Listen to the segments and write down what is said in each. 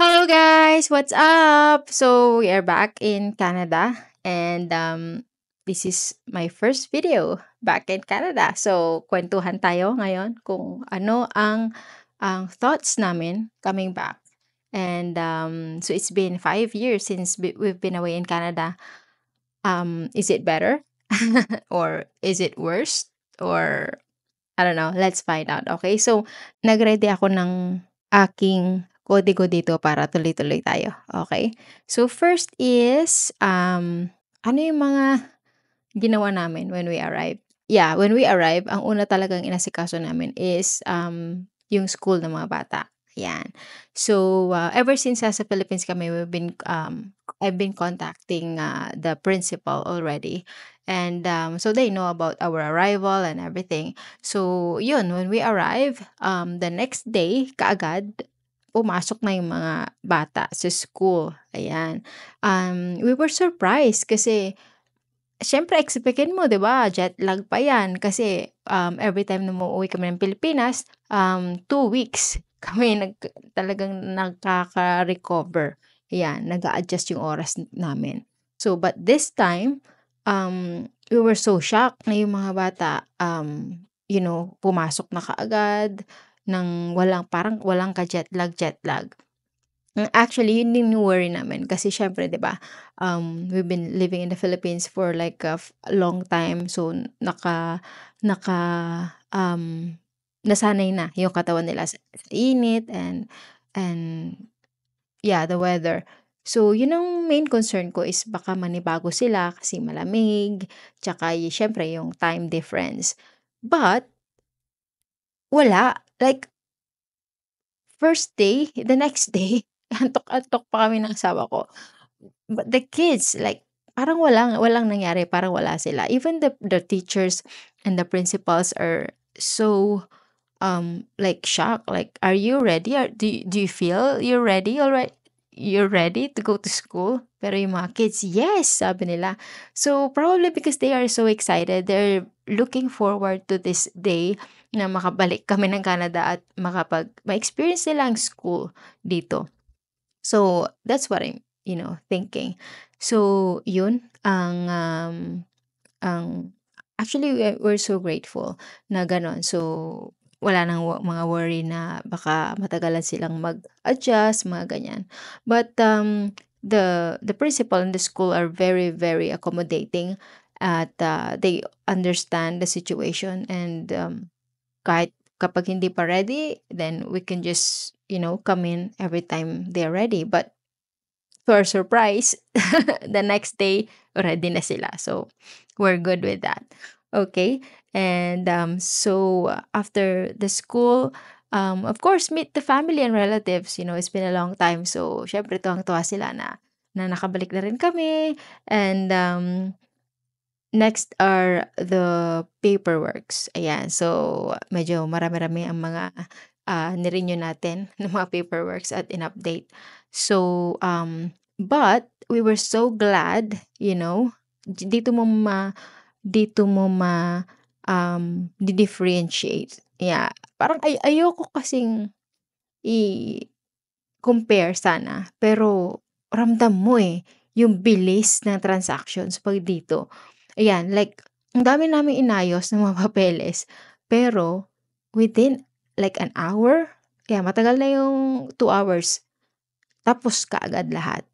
Hello guys, what's up? So we are back in Canada and um this is my first video back in Canada. So kwentuhan tayo ngayon kung ano ang ang thoughts namin coming back. And um so it's been five years since we've been away in Canada. Um is it better or is it worse or I don't know, let's find out. Okay? So nagready ako ng aking kodi ko dito para tuloy-tuloy tayo. Okay? So, first is, um, ano yung mga ginawa namin when we arrived? Yeah, when we arrived, ang una talagang inasikaso namin is um, yung school ng mga bata. Yan. So, uh, ever since uh, sa Philippines kami, we've been, um, I've been contacting uh, the principal already. And um, so they know about our arrival and everything. So, yun, when we arrive, um, the next day, kaagad, pumasok na yung mga bata sa school. Ayan. Um, we were surprised kasi syempre expectin mo, 'di ba? Jet lag pa 'yan kasi um, every time na umuwi kami ng Pilipinas, um, two weeks kami nag, talagang nagkaka-recover. Ayan, nag-adjust yung oras namin. So, but this time, um, we were so shocked na yung mga bata, um, you know, pumasok na kaagad, ng walang, parang walang ka jet lag mm, Actually, yun yung worry namin. Kasi syempre, di ba, um, we've been living in the Philippines for like a long time. So, naka, naka, um, nasanay na yung katawan nila sa init and, and, yeah, the weather. So, yun ang main concern ko is baka manibago sila kasi malamig, tsaka syempre yung time difference. But, wala. Like, first day, the next day, antok-antok pa kami ng asawa ko. But the kids, like, parang walang, walang nangyari, parang wala sila. Even the, the teachers and the principals are so, um, like, shocked. Like, are you ready? Are, do, do you feel you're ready already? you're ready to go to school? Pero yung mga kids, yes, sabi nila. So, probably because they are so excited, they're looking forward to this day na makabalik kami ng Canada at makapag ma-experience nila ang school dito. So, that's what I'm, you know, thinking. So, yun ang um, ang actually we're so grateful na ganon. So, wala nang mga worry na baka matagalan silang mag-adjust, mga ganyan. But um, the the principal and the school are very very accommodating at uh, they understand the situation and um, kahit kapag hindi pa ready, then we can just, you know, come in every time they're ready. But to our surprise, the next day, ready na sila. So, we're good with that. Okay? And um, so, after the school, um, of course, meet the family and relatives. You know, it's been a long time. So, syempre, tuwang-tuwa sila na, na nakabalik na rin kami. And, um, Next are the paperworks. Ayan, so medyo marami-rami ang mga uh, nirenew natin ng mga paperworks at in-update. So, um, but we were so glad, you know, dito mo ma, dito mo ma, um, differentiate. Yeah. Parang ay ayoko kasing i-compare sana. Pero ramdam mo eh, yung bilis ng transactions pag dito. Ayan, like ang dami naming inayos ng mga papeles, pero within like an hour, kaya matagal na yung 2 hours, tapos kaagad lahat.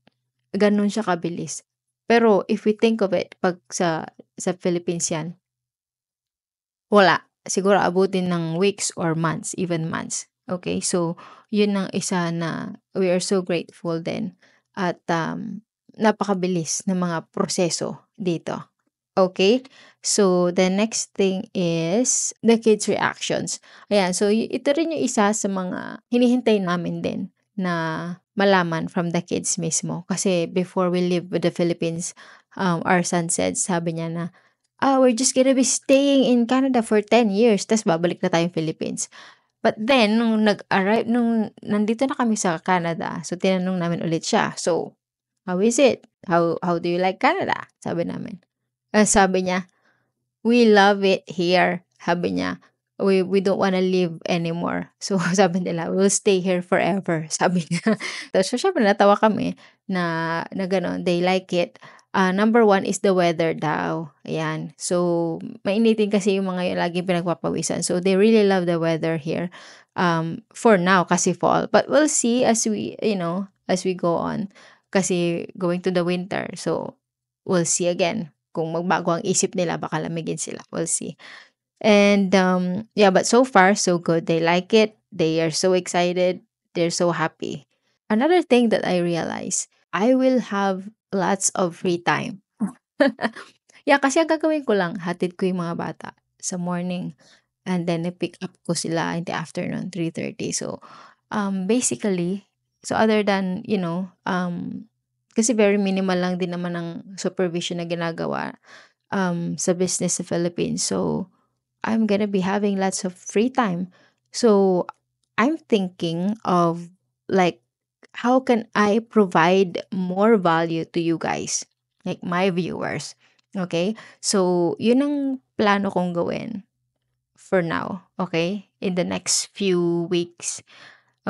Ganun siya kabilis. Pero if we think of it, pag sa, sa Philippines yan, wala. Siguro abutin ng weeks or months, even months. Okay, so yun ang isa na we are so grateful then at um, napakabilis ng mga proseso dito. Okay? So, the next thing is the kids' reactions. Ayan, so y- ito rin yung isa sa mga hinihintay namin din na malaman from the kids mismo. Kasi before we leave the Philippines, um, our son said, sabi niya na, ah, we're just gonna be staying in Canada for 10 years, tapos babalik na tayong Philippines. But then, nung nag-arrive, nung nandito na kami sa Canada, so tinanong namin ulit siya, so, how is it? How, how do you like Canada? Sabi namin. Uh, sabi niya, we love it here. Sabi niya, we, we don't wanna live anymore. So, sabi nila, we'll stay here forever. Sabi niya. so, syempre, natawa kami na, na gano'n. They like it. Uh, number one is the weather daw. Ayan. So, mainitin kasi yung mga yung lagi pinagpapawisan. So, they really love the weather here. Um, for now, kasi fall. But we'll see as we, you know, as we go on. Kasi going to the winter. So, we'll see again kung magbago ang isip nila, baka lamigin sila. We'll see. And um, yeah, but so far, so good. They like it. They are so excited. They're so happy. Another thing that I realize, I will have lots of free time. yeah, kasi ang gagawin ko lang, hatid ko yung mga bata sa morning. And then, pick up ko sila in the afternoon, 3.30. So, um, basically, so other than, you know, um, kasi very minimal lang din naman ang supervision na ginagawa um, sa business sa Philippines. So, I'm gonna be having lots of free time. So, I'm thinking of like, how can I provide more value to you guys? Like my viewers. Okay? So, yun ang plano kong gawin for now. Okay? In the next few weeks.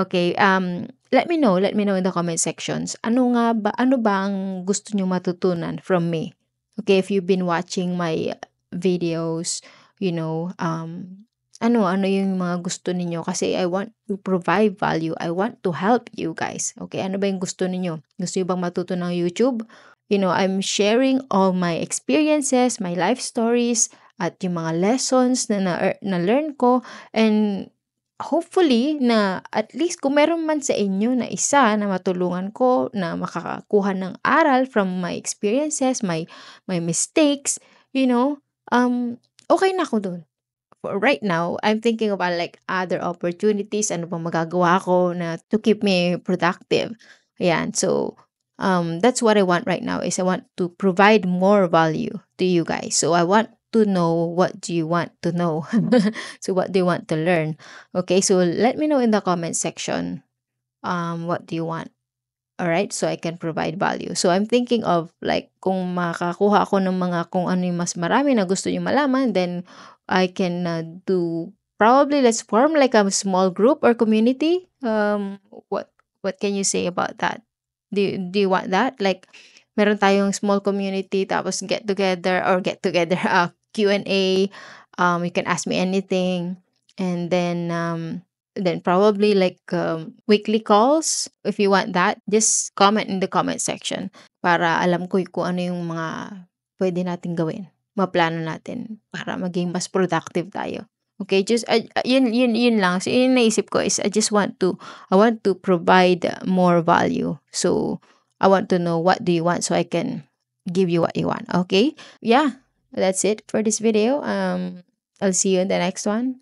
Okay? Um, let me know, let me know in the comment sections. Ano nga ba, ano ba ang gusto nyo matutunan from me? Okay, if you've been watching my videos, you know, um, ano, ano yung mga gusto ninyo? Kasi I want to provide value. I want to help you guys. Okay, ano ba yung gusto ninyo? Gusto nyo bang matutunan ng YouTube? You know, I'm sharing all my experiences, my life stories, at yung mga lessons na na-learn na ko. And hopefully na at least kung meron man sa inyo na isa na matulungan ko na makakakuha ng aral from my experiences, my my mistakes, you know, um okay na ako doon. For right now, I'm thinking about like other opportunities, ano bang magagawa ko na to keep me productive. Ayan, so um, that's what I want right now is I want to provide more value to you guys. So I want to know what do you want to know so what do you want to learn okay so let me know in the comment section um what do you want all right so i can provide value so i'm thinking of like kung makakuha ako ng mga kung ano yung mas marami na gusto niyo malaman then i can uh, do probably let's form like a small group or community um what what can you say about that do you, do you want that like meron tayong small community tapos get together or get together uh, Q&A. Um, you can ask me anything. And then um, then probably like um, weekly calls. If you want that, just comment in the comment section para alam ko kung ano yung mga pwede natin gawin. Maplano natin para maging mas productive tayo. Okay, just uh, uh yun yun yun lang. So yun naisip ko is I just want to I want to provide more value. So I want to know what do you want so I can give you what you want. Okay? Yeah. that's it for this video um i'll see you in the next one